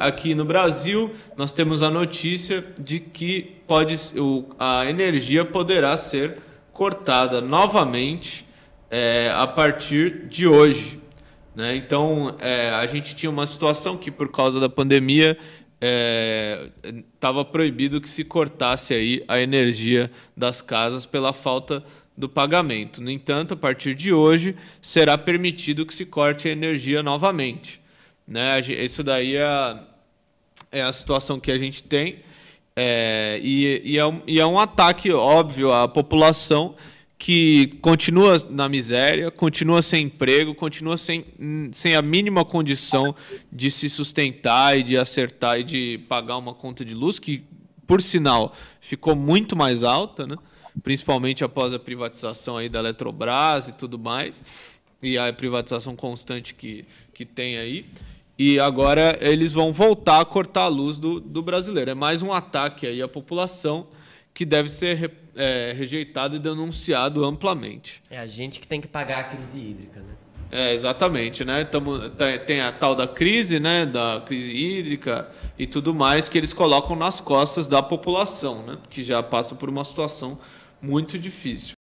aqui no Brasil, nós temos a notícia de que pode, a energia poderá ser cortada novamente é, a partir de hoje. Né? Então, é, a gente tinha uma situação que, por causa da pandemia, estava é, proibido que se cortasse aí a energia das casas pela falta do pagamento. No entanto, a partir de hoje, será permitido que se corte a energia novamente. Né? Isso daí é, é a situação que a gente tem. É, e, e, é um, e é um ataque óbvio à população que continua na miséria, continua sem emprego, continua sem, sem a mínima condição de se sustentar e de acertar e de pagar uma conta de luz, que, por sinal, ficou muito mais alta, né? principalmente após a privatização aí da Eletrobras e tudo mais, e a privatização constante que, que tem aí. E agora eles vão voltar a cortar a luz do, do brasileiro. É mais um ataque aí à população que deve ser re, é, rejeitado e denunciado amplamente. É a gente que tem que pagar a crise hídrica, né? É, exatamente, né? Tamo, tá, tem a tal da crise, né? Da crise hídrica e tudo mais que eles colocam nas costas da população, né? Que já passa por uma situação muito difícil.